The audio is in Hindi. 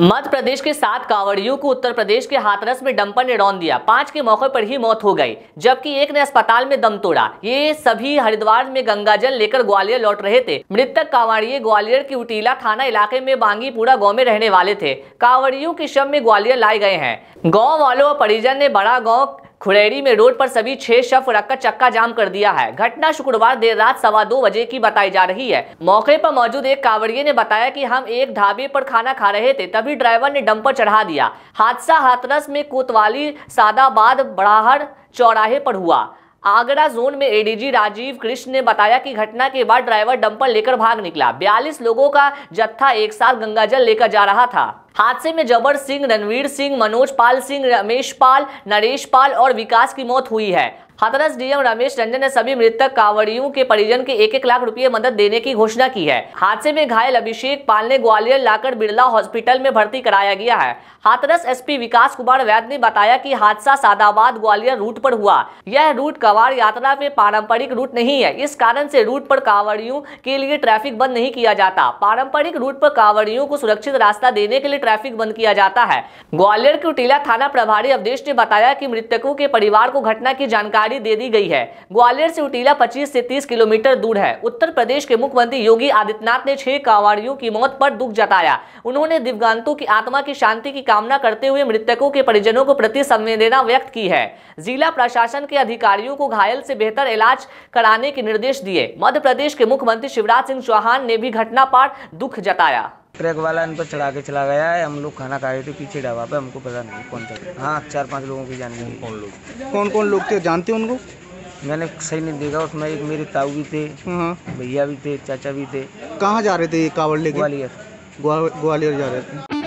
मध्य प्रदेश के सात कांवड़ियों को उत्तर प्रदेश के हाथरस में डंपर ने रौन दिया पांच के मौके पर ही मौत हो गई जबकि एक ने अस्पताल में दम तोड़ा ये सभी हरिद्वार में गंगाजल लेकर ग्वालियर लौट रहे थे मृतक कावड़िये ग्वालियर के उटीला थाना इलाके में बांगीपुरा गांव में रहने वाले थे कांवड़ियों के शव में ग्वालियर लाए गए हैं गाँव वालों और परिजन ने बड़ा गाँव खुड़ेरी में रोड पर सभी छह शव रखकर चक्का जाम कर दिया है घटना शुक्रवार देर रात सवा दो बजे की बताई जा रही है मौके पर मौजूद एक कांवड़िए ने बताया कि हम एक ढाबे पर खाना खा रहे थे तभी ड्राइवर ने डंपर चढ़ा दिया हादसा हाथरस में कोतवाली सादाबाद बड़ाहर चौराहे पर हुआ आगरा जोन में एडीजी राजीव कृष्ण ने बताया कि घटना के बाद ड्राइवर डंपर लेकर भाग निकला बयालीस लोगों का जत्था एक साथ गंगाजल लेकर जा रहा था हादसे में जबर सिंह रणवीर सिंह मनोज पाल सिंह रमेश पाल नरेश पाल और विकास की मौत हुई है हाथरस डीएम रमेश रंजन ने सभी मृतक कांवड़ियों के परिजन के एक एक लाख रुपए मदद देने की घोषणा की है हादसे में घायल अभिषेक पाल ने ग्वालियर लाकर बिरला हॉस्पिटल में भर्ती कराया गया है हाथरस एसपी विकास कुमार वैद ने बताया की हादसा सादाबाद ग्वालियर रूट पर हुआ यह रूट कवाड़ यात्रा में पारंपरिक रूट नहीं है इस कारण से रूट पर कांवड़ियों के लिए ट्रैफिक बंद नहीं किया जाता पारंपरिक रूट पर कांवड़ियों को सुरक्षित रास्ता देने के लिए ट्रैफिक बंद किया जाता है ग्वालियर के उटीला थाना प्रभारी अवधेश ने बताया की मृतकों के परिवार को घटना की जानकारी जानकारी दे दी गई है ग्वालियर से उटीला 25 से 30 किलोमीटर दूर है उत्तर प्रदेश के मुख्यमंत्री योगी आदित्यनाथ ने छह कांवड़ियों की मौत पर दुख जताया उन्होंने दिव्यांगों की आत्मा की शांति की कामना करते हुए मृतकों के परिजनों को प्रति संवेदना व्यक्त की है जिला प्रशासन के अधिकारियों को घायल से बेहतर इलाज कराने के निर्देश दिए मध्य प्रदेश के मुख्यमंत्री शिवराज सिंह चौहान ने भी घटना पर दुख जताया ट्रैक वाला इनको चढ़ा के चला गया है हम लोग खाना खा रहे थे पीछे ढाबा पे हमको पता नहीं कौन चल हाँ चार पांच लोगों की जान गई कौन लोग कौन कौन लोग थे जानते उनको मैंने सही नहीं देखा उसमें एक मेरे ताऊ भी थे हाँ। भैया भी थे चाचा भी थे कहाँ जा रहे थे कावड़ लेके ग्वालियर ग्वालियर जा रहे थे